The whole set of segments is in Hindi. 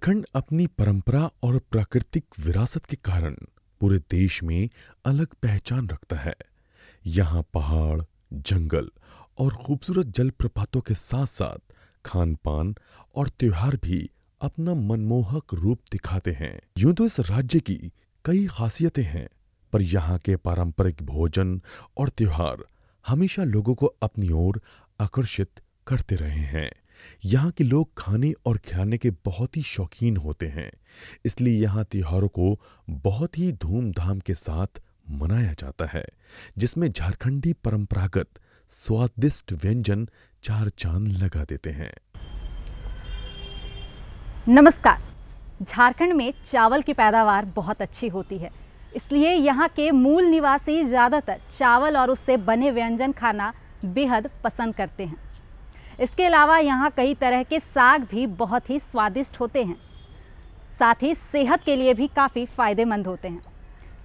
झारखंड अपनी परंपरा और प्राकृतिक विरासत के कारण पूरे देश में अलग पहचान रखता है। यहाँ पहाड़, जंगल और खूबसूरत जलप्रपातों के साथ साथ खान पान और त्योहार भी अपना मनमोहक रूप दिखाते हैं। यूं तो इस राज्य की कई खासियतें हैं पर यहाँ के पारंपरिक भोजन और त्योहार हमेशा लोगों को अपनी ओर आकर्षित करते रहे हैं। यहाँ के लोग खाने और खिलाने के बहुत ही शौकीन होते हैं इसलिए यहाँ त्योहारों को बहुत ही धूमधाम के साथ मनाया जाता है जिसमें झारखंडी परंपरागत स्वादिष्ट व्यंजन चार चांद लगा देते हैं नमस्कार झारखंड में चावल की पैदावार बहुत अच्छी होती है इसलिए यहाँ के मूल निवासी ज़्यादातर चावल और उससे बने व्यंजन खाना बेहद पसंद करते हैं इसके अलावा यहाँ कई तरह के साग भी बहुत ही स्वादिष्ट होते हैं साथ ही सेहत के लिए भी काफ़ी फ़ायदेमंद होते हैं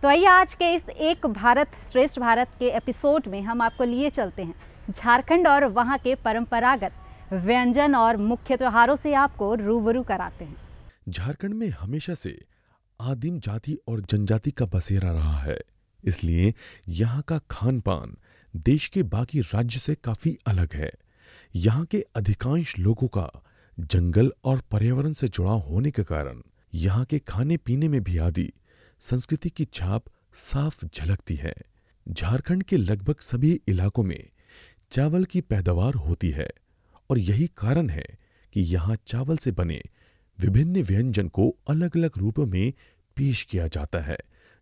तो आइए आज के इस एक भारत श्रेष्ठ भारत के एपिसोड में हम आपको लिए चलते हैं झारखंड और वहाँ के परंपरागत व्यंजन और मुख्य त्योहारों से आपको रूबरू कराते हैं झारखंड में हमेशा से आदिम जाति और जनजाति का बसेरा रहा है इसलिए यहाँ का खान पान देश के बाकी राज्य से काफी अलग है यहाँ के अधिकांश लोगों का जंगल और पर्यावरण से जुड़ा होने के कारण यहाँ के खाने पीने में भी आदि संस्कृति की छाप साफ झलकती है झारखंड के लगभग सभी इलाकों में चावल की पैदावार होती है और यही कारण है कि यहाँ चावल से बने विभिन्न व्यंजन को अलग अलग रूप में पेश किया जाता है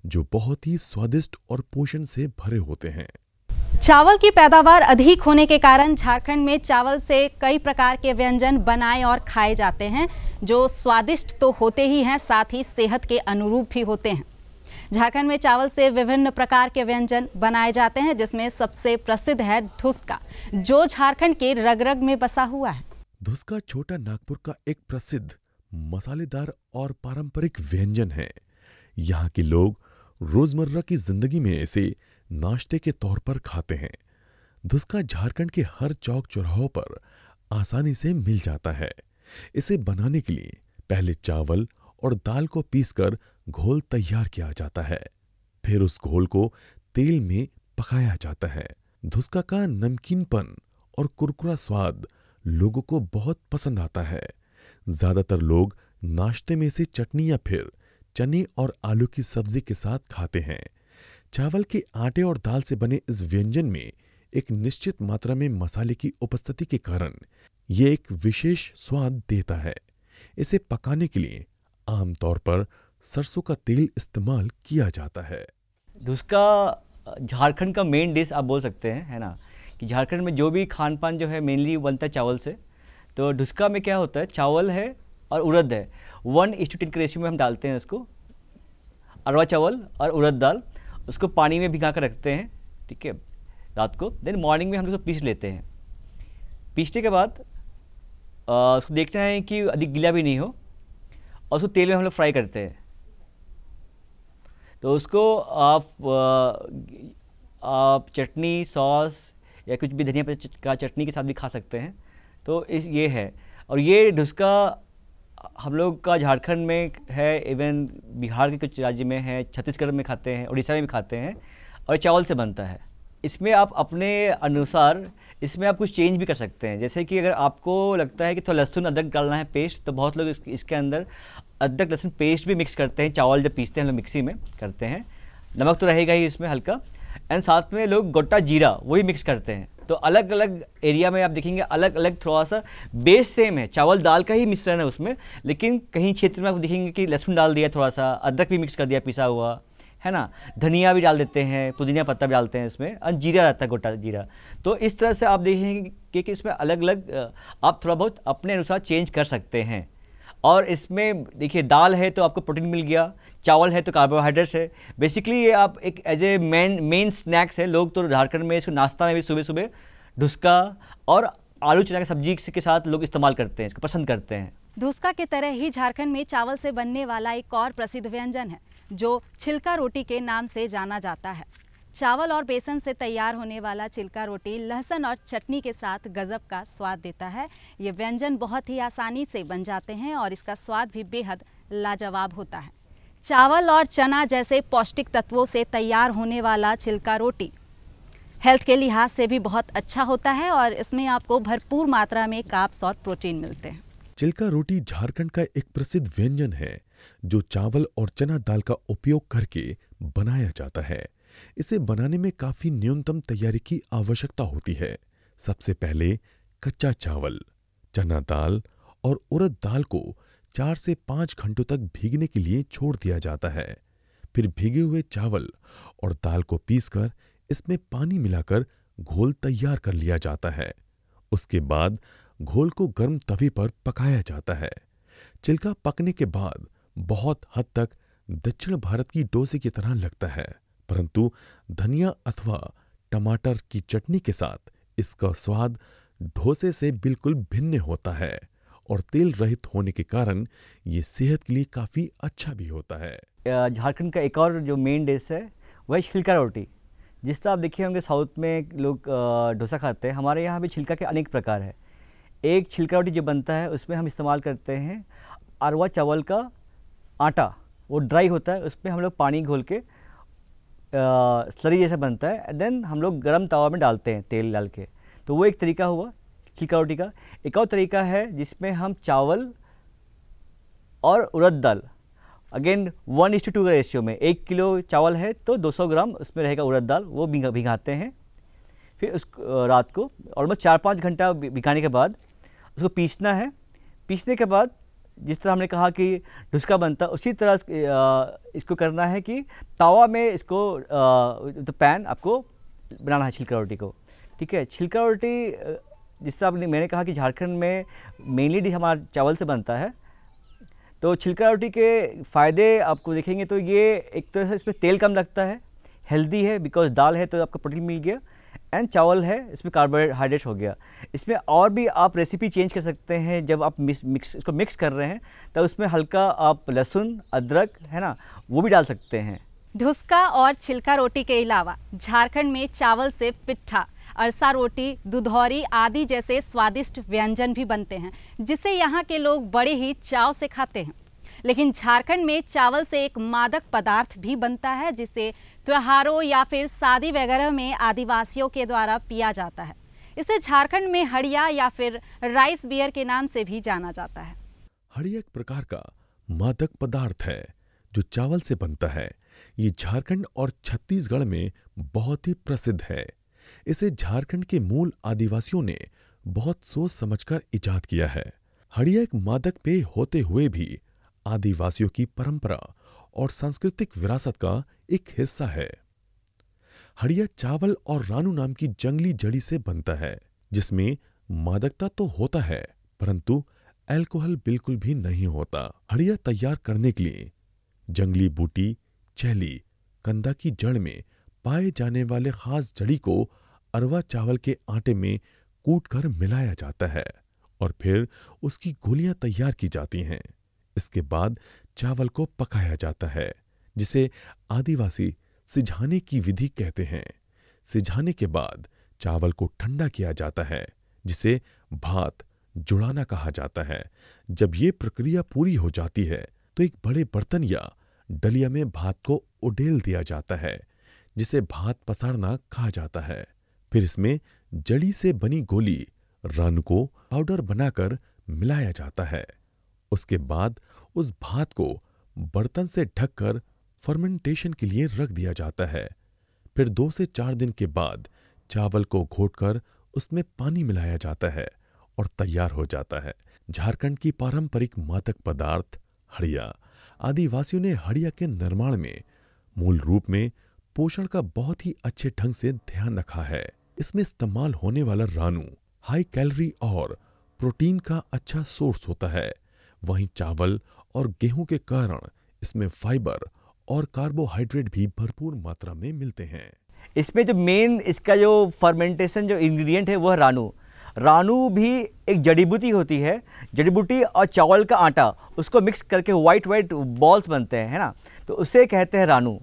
जो बहुत ही स्वादिष्ट और पोषण से भरे होते हैं चावल की पैदावार अधिक होने के कारण झारखंड में चावल से कई प्रकार के व्यंजन बनाए और खाए जाते हैं जो स्वादिष्ट तो होते ही हैं साथ ही सेहत के अनुरूप भी होते हैं झारखंड में चावल से विभिन्न प्रकार के व्यंजन बनाए जाते हैं जिसमें सबसे प्रसिद्ध है धुसका जो झारखंड के रग रग में बसा हुआ है धुसका छोटा नागपुर का एक प्रसिद्ध मसालेदार और पारंपरिक व्यंजन है यहाँ के लोग रोजमर्रा की जिंदगी में इसे नाश्ते के तौर पर खाते हैं धुसका झारखंड के हर चौक चौराहों पर आसानी से मिल जाता है इसे बनाने के लिए पहले चावल और दाल को पीसकर घोल तैयार किया जाता है फिर उस घोल को तेल में पकाया जाता है धुसका का नमकीनपन और कुरकुरा स्वाद लोगों को बहुत पसंद आता है ज्यादातर लोग नाश्ते में इसे चटनी या फिर चने और आलू की सब्जी के साथ खाते हैं चावल के आटे और दाल से बने इस व्यंजन में एक निश्चित मात्रा में मसाले की उपस्थिति के कारण यह एक विशेष स्वाद देता है इसे पकाने के लिए आमतौर पर सरसों का तेल इस्तेमाल किया जाता है उसका झारखंड का मेन डिश आप बोल सकते हैं है ना कि झारखंड में जो भी खान पान जो है मेनली बनता है चावल से तो ढुसका में क्या होता है चावल है और उड़द है वन इस्टू टेन के रेशियो में हम डालते हैं इसको अरवा चावल और उड़द दाल उसको पानी में भिगा कर रखते हैं ठीक है रात को देन मॉर्निंग में हम उसको पीस लेते हैं पीसने के बाद आ, उसको देखते हैं कि अधिक गीला भी नहीं हो और उसको तेल में हम लोग फ्राई करते हैं तो उसको आप आ, आप चटनी सॉस या कुछ भी धनिया का चटनी के साथ भी खा सकते हैं तो इस ये है और ये ढुसका हम लोग का झारखंड में है इवन बिहार के कुछ राज्य में है छत्तीसगढ़ में खाते हैं उड़ीसा में भी खाते हैं और चावल से बनता है इसमें आप अपने अनुसार इसमें आप कुछ चेंज भी कर सकते हैं जैसे कि अगर आपको लगता है कि थोड़ा लहसुन अदरक डालना है पेस्ट तो बहुत लोग इसके अंदर अदरक लहसुन पेस्ट भी मिक्स करते हैं चावल जब पीसते हैं हम लोग मिक्सी में करते हैं नमक तो रहेगा ही इसमें हल्का एंड साथ में लोग गोटा जीरा वही मिक्स करते हैं तो अलग अलग एरिया में आप देखेंगे अलग अलग थोड़ा सा बेस सेम है चावल दाल का ही मिश्रण है उसमें लेकिन कहीं क्षेत्र में आप देखेंगे कि लहसुन डाल दिया थोड़ा सा अदरक भी मिक्स कर दिया पिसा हुआ है ना धनिया भी डाल देते हैं पुदीना पत्ता भी डालते हैं इसमें और जीरा रहता है गोटा जीरा तो इस तरह से आप देखेंगे कि इसमें अलग अलग आप थोड़ा बहुत अपने अनुसार चेंज कर सकते हैं और इसमें देखिए दाल है तो आपको प्रोटीन मिल गया चावल है तो कार्बोहाइड्रेट्स है बेसिकली ये आप एक as a main main snacks है लोग तो झारखंड में इसको नाश्ता में भी सुबह सुबह ढुसका और आलू चना की सब्जी के साथ लोग इस्तेमाल करते हैं इसको पसंद करते हैं धुसका की तरह ही झारखंड में चावल से बनने वाला एक और प्रसिद्ध व्यंजन है जो छिलका रोटी के नाम से जाना जाता है चावल और बेसन से तैयार होने वाला चिल्का रोटी लहसन और चटनी के साथ गजब का स्वाद देता है ये व्यंजन बहुत ही आसानी से बन जाते हैं और इसका स्वाद भी बेहद लाजवाब होता है चावल और चना जैसे पौष्टिक तत्वों से तैयार होने वाला छिलका रोटी हेल्थ के लिहाज से भी बहुत अच्छा होता है और इसमें आपको भरपूर मात्रा में काप्स और प्रोटीन मिलते हैं चिल्का रोटी झारखंड का एक प्रसिद्ध व्यंजन है जो चावल और चना दाल का उपयोग करके बनाया जाता है इसे बनाने में काफ़ी न्यूनतम तैयारी की आवश्यकता होती है सबसे पहले कच्चा चावल चना दाल और उड़द दाल को चार से पाँच घंटों तक भीगने के लिए छोड़ दिया जाता है फिर भीगे हुए चावल और दाल को पीसकर इसमें पानी मिलाकर घोल तैयार कर लिया जाता है उसके बाद घोल को गर्म तवे पर पकाया जाता है चिल्का पकने के बाद बहुत हद तक दक्षिण भारत की डोसे की तरह लगता है परंतु धनिया अथवा टमाटर की चटनी के साथ इसका स्वाद डोसे से बिल्कुल भिन्न होता है और तेल रहित होने के कारण ये सेहत के लिए काफ़ी अच्छा भी होता है झारखंड का एक और जो मेन डिश है वह छिलका रोटी जिस तरह आप देखिए होंगे साउथ में लोग डोसा खाते हैं हमारे यहाँ भी छिलका के अनेक प्रकार है एक छिलका रोटी जो बनता है उसमें हम इस्तेमाल करते हैं अरवा चावल का आटा वो ड्राई होता है उसमें हम लोग पानी घोल के स्लरी जैसा बनता है देन हम लोग गर्म तवा में डालते हैं तेल डाल के तो वो एक तरीका हुआ छिलका रोटी का एक और तरीका है जिसमें हम चावल और उड़द दाल again one is to two का रेशियो में एक किलो चावल है तो 200 ग्राम उसमें रहेगा उड़द दाल वो भिंगा भिंगाते हैं फिर उस रात को ऑलमोस्ट चार पाँच घंटा भिगाने के बाद उसको पीसना है पीसने के बाद जिस तरह हमने कहा कि ढुसका बनता उसी तरह इसको करना है कि तावा में इसको द पैन आपको बनाना है छिलका रोटी को ठीक है छिलका रोटी तरह आपने मैंने कहा कि झारखंड में मेनली डिश हमारा चावल से बनता है तो छिलका रोटी के फ़ायदे आपको देखेंगे तो ये एक तरह से इसमें तेल कम लगता है हेल्दी है बिकॉज दाल है तो आपको प्रोटीन मिल गया एंड चावल है इसमें कार्बोहाइड्रेट हो गया इसमें और भी आप रेसिपी चेंज कर सकते हैं जब आप मिक्स इसको मिक्स कर रहे हैं तो उसमें हल्का आप लहसुन अदरक है ना वो भी डाल सकते हैं धुसका और छिलका रोटी के अलावा झारखंड में चावल से पिट्ठा अरसा रोटी दुधौरी आदि जैसे स्वादिष्ट व्यंजन भी बनते हैं जिसे यहाँ के लोग बड़े ही चाव से खाते हैं लेकिन झारखंड में चावल से एक मादक पदार्थ भी बनता है जिसे त्योहारों या फिर शादी वगैरह में आदिवासियों के द्वारा पिया जाता है इसे झारखंड में हड़िया या फिर राइस बियर के नाम से भी जाना जाता है हड़िया एक प्रकार का मादक पदार्थ है जो चावल से बनता है ये झारखंड और छत्तीसगढ़ में बहुत ही प्रसिद्ध है इसे झारखंड के मूल आदिवासियों ने बहुत सोच समझकर इजाद किया है हड़िया एक मादक पेय होते हुए भी आदिवासियों की परंपरा और सांस्कृतिक विरासत का एक हिस्सा है हड़िया चावल और रानू नाम की जंगली जड़ी से बनता है जिसमें मादकता तो होता है परंतु अल्कोहल बिल्कुल भी नहीं होता हड़िया तैयार करने के लिए जंगली बूटी चैली कंदा की जड़ में पाए जाने वाले खास जड़ी को अरवा चावल के आटे में कूट कर मिलाया जाता है और फिर उसकी गोलियां तैयार की जाती हैं इसके बाद चावल को पकाया जाता है जिसे आदिवासी सिझाने की विधि कहते हैं सिझाने के बाद चावल को ठंडा किया जाता है जिसे भात जुड़ाना कहा जाता है जब ये प्रक्रिया पूरी हो जाती है तो एक बड़े बर्तन या डलिया में भात को उडेल दिया जाता है जिसे भात पसारना कहा जाता है फिर इसमें जड़ी से बनी गोली रन को पाउडर बनाकर मिलाया जाता है उसके बाद उस भात को बर्तन से ढककर फर्मेंटेशन के लिए रख दिया जाता है फिर दो से चार दिन के बाद चावल को घोटकर उसमें पानी मिलाया जाता है और तैयार हो जाता है झारखंड की पारंपरिक मातक पदार्थ हड़िया आदिवासियों ने हड़िया के निर्माण में मूल रूप में पोषण का बहुत ही अच्छे ढंग से ध्यान रखा है इसमें इस्तेमाल होने वाला रानू हाई कैलोरी और प्रोटीन का अच्छा सोर्स होता है वहीं चावल और गेहूं के कारण इसमें फाइबर और कार्बोहाइड्रेट भी भरपूर मात्रा में मिलते हैं इसमें जो मेन इसका जो फर्मेंटेशन जो इंग्रेडिएंट है वो है रानू रानू भी एक जड़ी बूटी होती है जड़ी बूटी और चावल का आटा उसको मिक्स करके वाइट वाइट बॉल्स बनते हैं है ना तो उसे कहते हैं रानू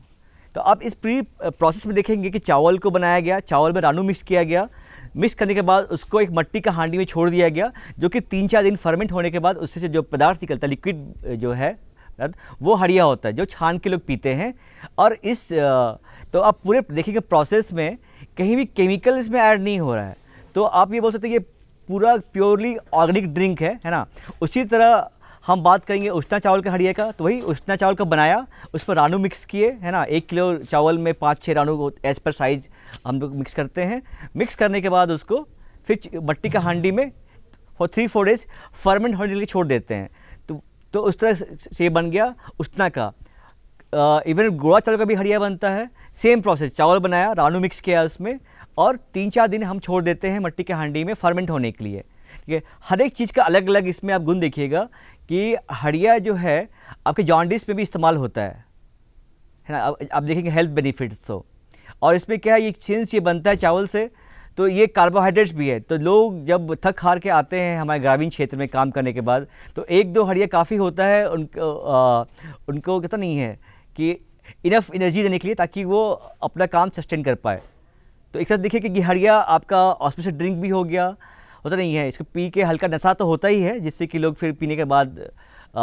तो आप इस प्री प्रोसेस में देखेंगे कि चावल को बनाया गया चावल में रानू मिक्स किया गया मिक्स करने के बाद उसको एक मट्टी का हांडी में छोड़ दिया गया जो कि तीन चार दिन फर्मेंट होने के बाद उससे जो पदार्थ निकलता है लिक्विड जो है वो हड़िया होता है जो छान के लोग पीते हैं और इस तो आप पूरे देखेंगे प्रोसेस में कहीं भी केमिकल इसमें ऐड नहीं हो रहा है तो आप ये बोल सकते हैं ये पूरा प्योरली ऑर्गेनिक ड्रिंक है है ना उसी तरह हम बात करेंगे उष्णा चावल का हड़िया का तो वही उष्णा चावल का बनाया उस पर रानू मिक्स किए है ना एक किलो चावल में पाँच छः रानू एज पर साइज हम लोग मिक्स करते हैं मिक्स करने के बाद उसको फिर मट्टी का हांडी में और थ्री फोर डेज फर्मेंट होने के लिए छोड़ देते हैं तो तो उस तरह से बन गया उष्णा का इवन गोड़ा चावल का भी हड़िया बनता है सेम प्रोसेस चावल बनाया रानू मिक्स किया उसमें और तीन चार दिन हम छोड़ देते हैं मट्टी के हांडी में फर्मेंट होने के लिए ठीक है हर एक चीज़ का अलग अलग इसमें आप गुण देखिएगा कि हड़िया जो है आपके जॉन्डिस में भी इस्तेमाल होता है है ना आप देखेंगे हेल्थ बेनिफिट्स तो और इसमें क्या है ये चिन्स ये बनता है चावल से तो ये कार्बोहाइड्रेट्स भी है तो लोग जब थक हार के आते हैं हमारे ग्रामीण क्षेत्र में काम करने के बाद तो एक दो हड़िया काफ़ी होता है उनको आ, उनको कहता नहीं है कि इनफ एनर्जी देने के लिए ताकि वो अपना काम सस्टेन कर पाए तो एक साथ देखिए कि हड़िया आपका ऑस्पेशल ड्रिंक भी हो गया होता नहीं है इसको पी के हल्का नशा तो होता ही है जिससे कि लोग फिर पीने के बाद आ,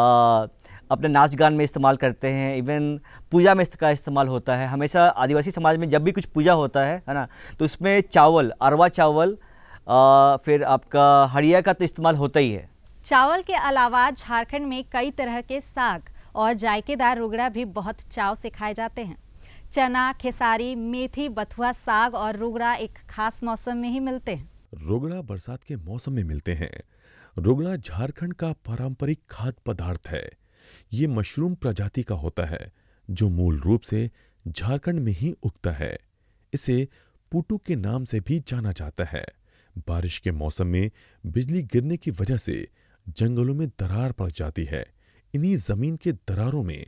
अपने नाच गान में इस्तेमाल करते हैं इवन पूजा में इसका इस्तेमाल होता है हमेशा आदिवासी समाज में जब भी कुछ पूजा होता है है ना तो उसमें चावल अरवा चावल आ, फिर आपका हड़िया का तो इस्तेमाल होता ही है चावल के अलावा झारखंड में कई तरह के साग और जायकेदार रुगड़ा भी बहुत चाव से खाए जाते हैं चना खेसारी मेथी बथुआ साग और रुगड़ा एक खास मौसम में ही मिलते हैं रोगड़ा बरसात के मौसम में मिलते हैं रुगड़ा झारखंड का पारंपरिक खाद्य पदार्थ है ये मशरूम प्रजाति का होता है जो मूल रूप से झारखंड में ही उगता है इसे पुटू के नाम से भी जाना जाता है बारिश के मौसम में बिजली गिरने की वजह से जंगलों में दरार पड़ जाती है इन्हीं जमीन के दरारों में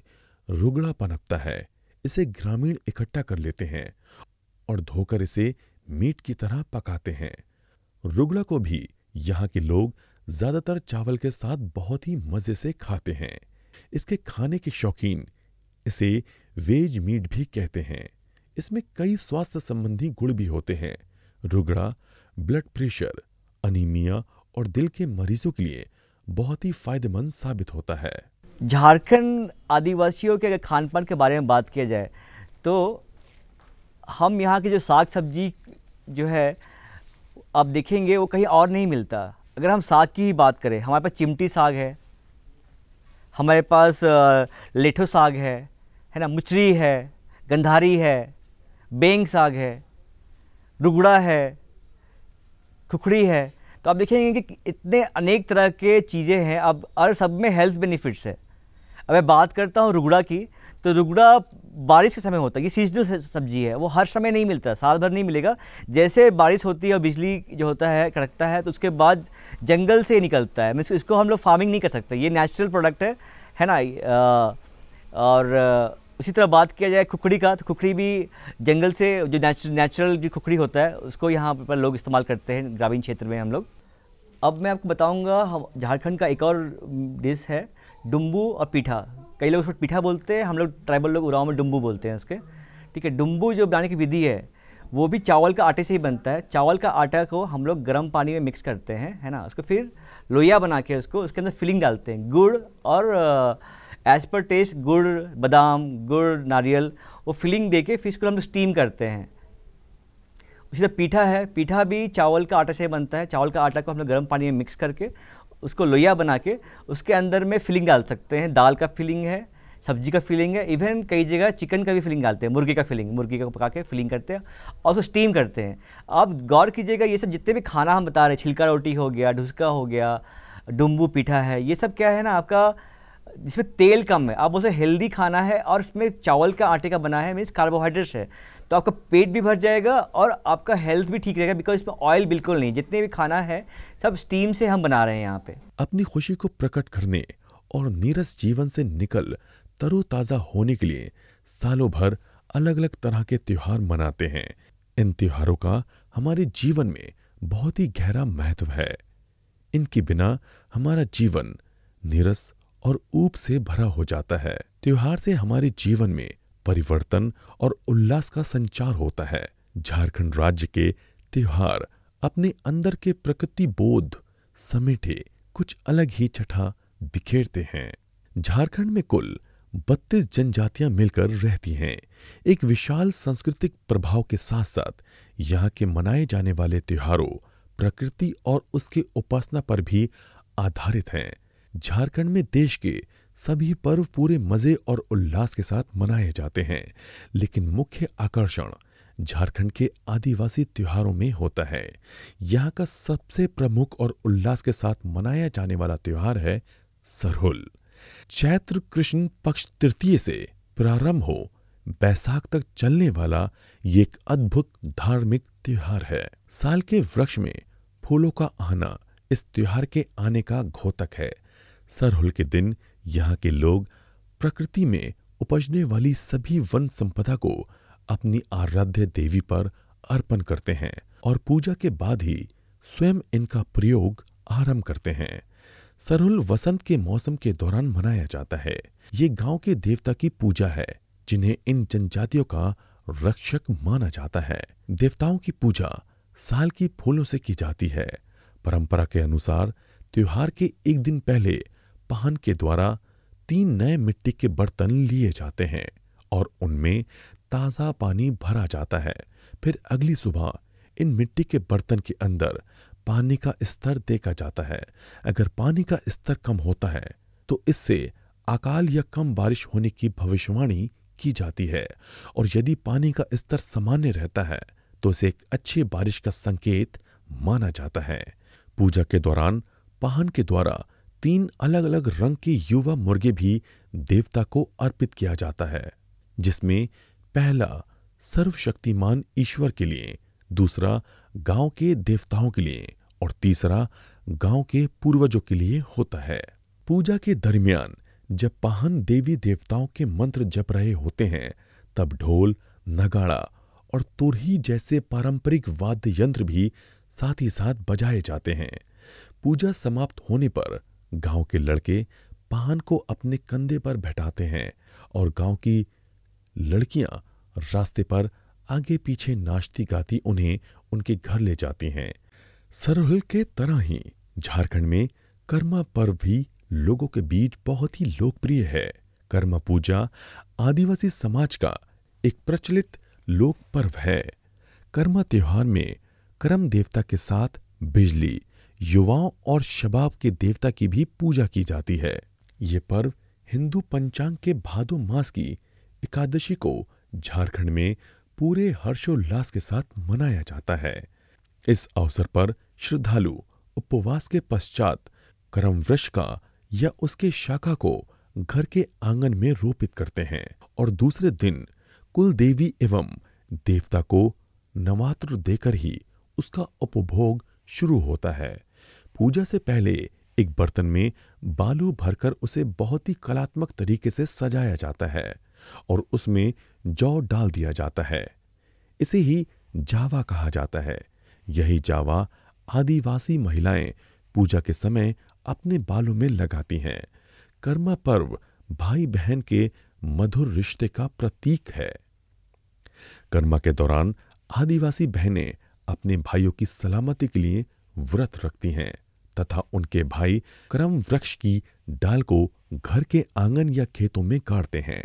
रुगड़ा पनपता है इसे ग्रामीण इकट्ठा कर लेते हैं और धोकर इसे मीट की तरह पकाते हैं रुगला को भी यहाँ के लोग ज़्यादातर चावल के साथ बहुत ही मज़े से खाते हैं इसके खाने के शौकीन इसे वेज मीट भी कहते हैं इसमें कई स्वास्थ्य संबंधी गुण भी होते हैं रुगड़ा ब्लड प्रेशर अनीमिया और दिल के मरीजों के लिए बहुत ही फायदेमंद साबित होता है झारखंड आदिवासियों के अगर खान पान के बारे में बात किया जाए तो हम यहाँ की जो साग सब्जी जो है आप देखेंगे वो कहीं और नहीं मिलता अगर हम साग की ही बात करें हमारे पास चिमटी साग है हमारे पास लेठो साग है है ना मुचरी है गंधारी है बेंग साग है रुगड़ा है खुखड़ी है तो आप देखेंगे कि इतने अनेक तरह के चीज़ें हैं अब और सब में हेल्थ बेनिफिट्स है अब मैं बात करता हूँ रुगड़ा की तो रुगड़ा बारिश के समय होता है ये सीजनल सब्जी है वो हर समय नहीं मिलता साल भर नहीं मिलेगा जैसे बारिश होती है और बिजली जो होता है कड़कता है तो उसके बाद जंगल से निकलता है मीन्स इसको हम लोग फार्मिंग नहीं कर सकते ये नेचुरल प्रोडक्ट है है ना आ, और उसी तरह बात किया जाए खुखड़ी का तो खुखड़ी भी जंगल से जो नेचुरल जो खुखड़ी होता है उसको यहाँ पर लोग इस्तेमाल करते हैं ग्रामीण क्षेत्र में हम लोग अब मैं आपको बताऊँगा झारखंड का एक और डिश है डुम्बू और पीठा कई लोग उसको पीठा बोलते हैं हम लोग ट्राइबल लोग उराव में डुम्बू बोलते हैं उसके ठीक है डुम्बू जो बनाने की विधि है वो भी चावल का आटे से ही बनता है चावल का आटा को हम लोग गर्म पानी में मिक्स करते हैं है ना उसको फिर लोहिया बना के उसको उसके अंदर फिलिंग डालते हैं गुड़ और एज पर टेस्ट गुड़ बादाम गुड़ नारियल वो फिलिंग दे के फिर इसको हम लोग स्टीम करते हैं उसी तरह पीठा है पीठा भी चावल का आटा से बनता है चावल का आटा को हम लोग गर्म पानी में मिक्स करके उसको लोहिया बना के उसके अंदर में फिलिंग डाल सकते हैं दाल का फिलिंग है सब्जी का फिलिंग है इवन कई जगह चिकन का भी फिलिंग डालते हैं मुर्गी का फिलिंग मुर्गी का पका के फिलिंग करते हैं और उसको स्टीम करते हैं आप गौर कीजिएगा ये सब जितने भी खाना हम बता रहे हैं छिलका रोटी हो गया ढुसका हो गया डुम्बू पीठा है ये सब क्या है ना आपका जिसमें तेल कम है आप उसे हेल्दी खाना है और उसमें चावल का आटे का बना है मीन्स कार्बोहाइड्रेट्स है तो आपका पेट भी भर जाएगा और आपका हेल्थ भी ठीक रहेगा बिकॉज इसमें ऑयल बिल्कुल नहीं जितने भी खाना है सब स्टीम से हम बना रहे हैं यहाँ पे अपनी खुशी को प्रकट करने और नीरस जीवन से निकल तरोताज़ा होने के लिए सालों भर अलग अलग तरह के त्यौहार मनाते हैं इन त्योहारों का हमारे जीवन में बहुत ही गहरा महत्व है इनके बिना हमारा जीवन नीरस और ऊप से भरा हो जाता है त्योहार से हमारे जीवन में परिवर्तन और उल्लास का संचार होता है झारखंड राज्य के त्योहार अपने अंदर के प्रकृति बोध समेटे कुछ अलग ही छठा बिखेरते हैं झारखंड में कुल बत्तीस जनजातियां मिलकर रहती हैं एक विशाल सांस्कृतिक प्रभाव के साथ साथ यहाँ के मनाए जाने वाले त्योहारों प्रकृति और उसके उपासना पर भी आधारित हैं झारखंड में देश के सभी पर्व पूरे मज़े और उल्लास के साथ मनाए जाते हैं लेकिन मुख्य आकर्षण झारखंड के आदिवासी त्योहारों में होता है यहाँ का सबसे प्रमुख और उल्लास के साथ मनाया जाने वाला त्यौहार है सरहुल चैत्र कृष्ण पक्ष तृतीय से प्रारंभ हो बैसाख तक चलने वाला ये एक अद्भुत धार्मिक त्योहार है साल के वृक्ष में फूलों का आना इस त्यौहार के आने का घोतक है सरहुल के दिन यहाँ के लोग प्रकृति में उपजने वाली सभी वन संपदा को अपनी आराध्य देवी पर अर्पण करते हैं और पूजा के बाद ही स्वयं इनका प्रयोग आरंभ करते हैं सरहुल वसंत के मौसम के दौरान मनाया जाता है ये गांव के देवता की पूजा है जिन्हें इन जनजातियों का रक्षक माना जाता है देवताओं की पूजा साल की फूलों से की जाती है परंपरा के अनुसार त्योहार के एक दिन पहले पान के द्वारा तीन नए मिट्टी के बर्तन लिए जाते हैं और उनमें ताज़ा पानी भरा जाता है फिर अगली सुबह इन मिट्टी के बर्तन के अंदर पानी का स्तर देखा जाता है अगर पानी का स्तर कम होता है तो इससे अकाल या कम बारिश होने की भविष्यवाणी की जाती है और यदि पानी का स्तर सामान्य रहता है तो इसे एक अच्छी बारिश का संकेत माना जाता है पूजा के दौरान पाहन के द्वारा तीन अलग अलग रंग की युवा मुर्गे भी देवता को अर्पित किया जाता है जिसमें पहला सर्वशक्तिमान ईश्वर के लिए दूसरा गांव के देवताओं के लिए और तीसरा गांव के पूर्वजों के लिए होता है पूजा के दरमियान जब पाहन देवी देवताओं के मंत्र जप रहे होते हैं तब ढोल नगाड़ा और तुरही जैसे पारंपरिक वाद्य यंत्र भी साथ ही साथ बजाए जाते हैं पूजा समाप्त होने पर गांव के लड़के पान को अपने कंधे पर बैठाते हैं और गांव की लड़कियां रास्ते पर आगे पीछे नाचती गाती उन्हें उनके घर ले जाती हैं सरोहिल के तरह ही झारखंड में कर्मा पर्व भी लोगों के बीच बहुत ही लोकप्रिय है कर्मा पूजा आदिवासी समाज का एक प्रचलित लोक पर्व है कर्मा त्योहार में कर्म देवता के साथ बिजली युवाओं और शबाब के देवता की भी पूजा की जाती है ये पर्व हिंदू पंचांग के भादो मास की एकादशी को झारखंड में पूरे हर्षोल्लास के साथ मनाया जाता है इस अवसर पर श्रद्धालु उपवास के पश्चात करम वृक्ष का या उसके शाखा को घर के आंगन में रोपित करते हैं और दूसरे दिन कुल देवी एवं देवता को नवात्र देकर ही उसका उपभोग शुरू होता है पूजा से पहले एक बर्तन में बालू भरकर उसे बहुत ही कलात्मक तरीके से सजाया जाता है और उसमें जौ डाल दिया जाता है इसे ही जावा कहा जाता है यही जावा आदिवासी महिलाएं पूजा के समय अपने बालों में लगाती हैं कर्मा पर्व भाई बहन के मधुर रिश्ते का प्रतीक है कर्मा के दौरान आदिवासी बहनें अपने भाइयों की सलामती के लिए व्रत रखती हैं तथा उनके भाई करम वृक्ष की डाल को घर के आंगन या खेतों में गाड़ते हैं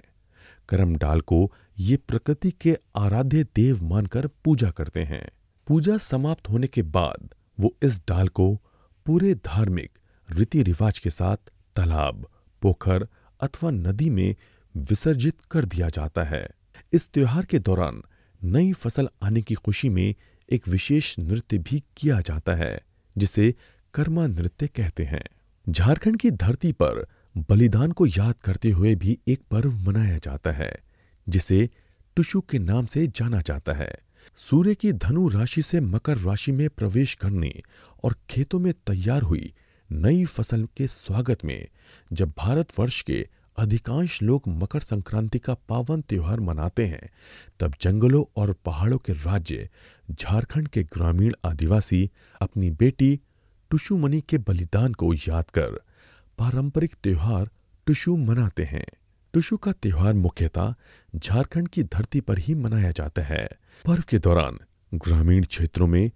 करम डाल को ये प्रकृति के आराध्य देव मानकर पूजा करते हैं पूजा समाप्त होने के बाद वो इस डाल को पूरे धार्मिक रीति रिवाज के साथ तालाब पोखर अथवा नदी में विसर्जित कर दिया जाता है इस त्योहार के दौरान नई फसल आने की खुशी में एक विशेष नृत्य भी किया जाता है जिसे कर्मा नृत्य कहते हैं झारखंड की धरती पर बलिदान को याद करते हुए भी एक पर्व मनाया जाता है जिसे टुशु के नाम से जाना जाता है सूर्य की धनु राशि से मकर राशि में प्रवेश करने और खेतों में तैयार हुई नई फसल के स्वागत में जब भारतवर्ष के अधिकांश लोग मकर संक्रांति का पावन त्योहार मनाते हैं तब जंगलों और पहाड़ों के राज्य झारखंड के ग्रामीण आदिवासी अपनी बेटी टुशु मनी के बलिदान को याद कर पारंपरिक त्यौहार टुशु मनाते हैं। टुशु का त्यौहार मुख्यतः झारखंड की धरती पर ही मनाया जाता है। पर्व के दौरान ग्रामीण क्षेत्रों में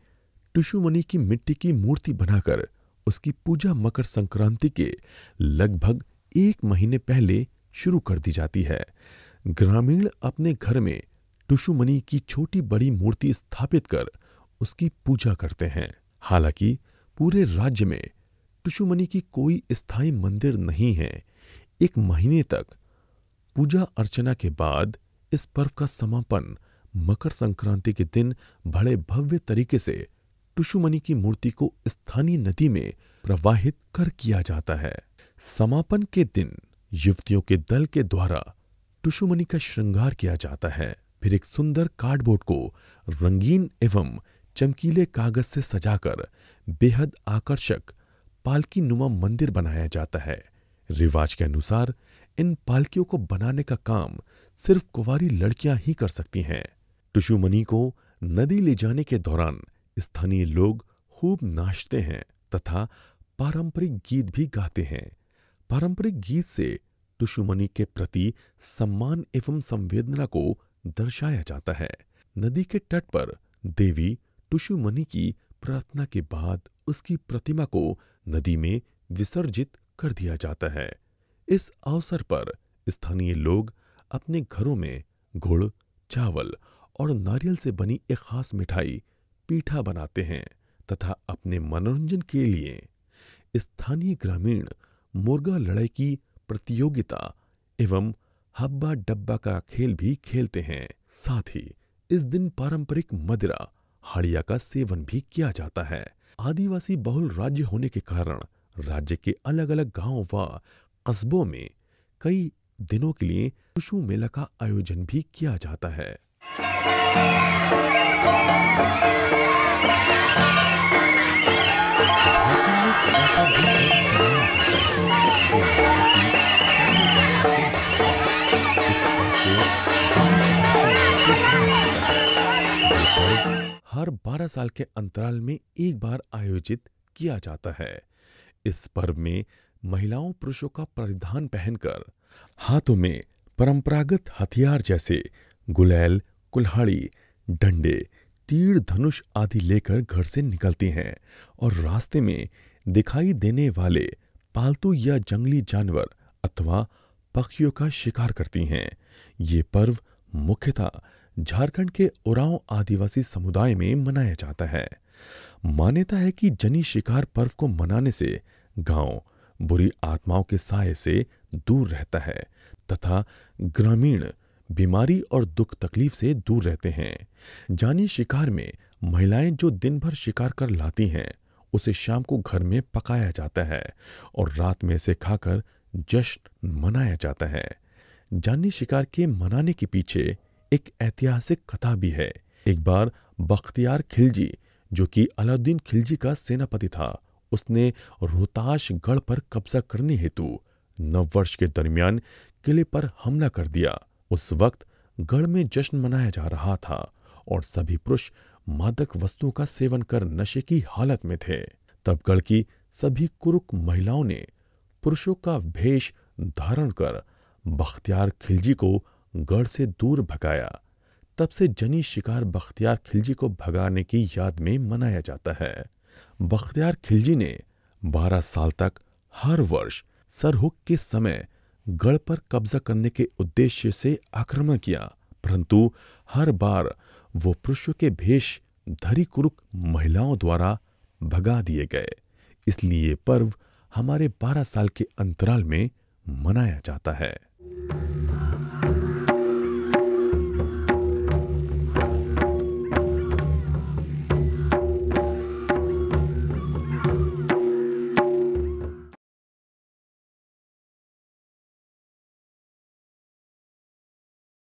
मनी की मिट्टी की मूर्ति बनाकर उसकी पूजा मकर संक्रांति के लगभग एक महीने पहले शुरू कर दी जाती है ग्रामीण अपने घर में मनी की छोटी बड़ी मूर्ति स्थापित कर उसकी पूजा करते हैं हालांकि पूरे राज्य में टुशुमणि की कोई स्थायी मंदिर नहीं है एक महीने तक पूजा अर्चना के बाद इस पर्व का समापन मकर संक्रांति के दिन बड़े भव्य तरीके से टुशुमणि की मूर्ति को स्थानीय नदी में प्रवाहित कर किया जाता है समापन के दिन युवतियों के दल के द्वारा टुशुमणि का श्रृंगार किया जाता है फिर एक सुंदर कार्डबोर्ड को रंगीन एवं चमकीले कागज से सजाकर बेहद आकर्षक पालकी नुमा मंदिर बनाया जाता है रिवाज के अनुसार इन पालकियों को बनाने का काम सिर्फ कुंवारी लड़कियां ही कर सकती हैं टुशुमनी को नदी ले जाने के दौरान स्थानीय लोग खूब नाचते हैं तथा पारंपरिक गीत भी गाते हैं पारंपरिक गीत से टुशुमनी के प्रति सम्मान एवं संवेदना को दर्शाया जाता है नदी के तट पर देवी टुशुमनी की प्रार्थना के बाद उसकी प्रतिमा को नदी में विसर्जित कर दिया जाता है इस अवसर पर स्थानीय लोग अपने घरों में गुड़ चावल और नारियल से बनी एक खास मिठाई पीठा बनाते हैं तथा अपने मनोरंजन के लिए स्थानीय ग्रामीण मुर्गा लड़ाई की प्रतियोगिता एवं हब्बा डब्बा का खेल भी खेलते हैं साथ ही इस दिन पारंपरिक मदिरा हड़िया का सेवन भी किया जाता है आदिवासी बहुल राज्य होने के कारण राज्य के अलग अलग गाँव व कस्बों में कई दिनों के लिए पशु मेला का आयोजन भी किया जाता है Thank you. बारह साल के अंतराल में एक बार आयोजित किया जाता है इस पर्व में महिलाओं पुरुषों का परिधान पहनकर हाथों में परंपरागत हथियार जैसे गुलेल कुल्हाड़ी डंडे तीर धनुष आदि लेकर घर से निकलती हैं और रास्ते में दिखाई देने वाले पालतू या जंगली जानवर अथवा पक्षियों का शिकार करती हैं ये पर्व मुख्यतः झारखंड के उरांव आदिवासी समुदाय में मनाया जाता है मान्यता है कि जनी शिकार पर्व को मनाने से गांव बुरी आत्माओं के साय से दूर रहता है तथा ग्रामीण बीमारी और दुख तकलीफ से दूर रहते हैं जानी शिकार में महिलाएं जो दिन भर शिकार कर लाती हैं उसे शाम को घर में पकाया जाता है और रात में इसे खाकर जश्न मनाया जाता है जानी शिकार के मनाने के पीछे एक ऐतिहासिक कथा भी है एक बार बख्तियार खिलजी जो कि अलाउद्दीन खिलजी का सेनापति था उसने रोहताश गढ़ पर कब्जा करने हेतु नव वर्ष के दरमियान किले पर हमला कर दिया उस वक्त गढ़ में जश्न मनाया जा रहा था और सभी पुरुष मादक वस्तुओं का सेवन कर नशे की हालत में थे तब गढ़ की सभी कुरुक महिलाओं ने पुरुषों का भेष धारण कर बख्तियार खिलजी को गढ़ से दूर भगाया तब से जनी शिकार बख्तियार खिलजी को भगाने की याद में मनाया जाता है बख्तियार खिलजी ने बारह साल तक हर वर्ष सरहुक के समय गढ़ पर कब्जा करने के उद्देश्य से आक्रमण किया परंतु हर बार वो पुरुषों के भेष धरी कुरुक महिलाओं द्वारा भगा दिए गए इसलिए पर्व हमारे 12 साल के अंतराल में मनाया जाता है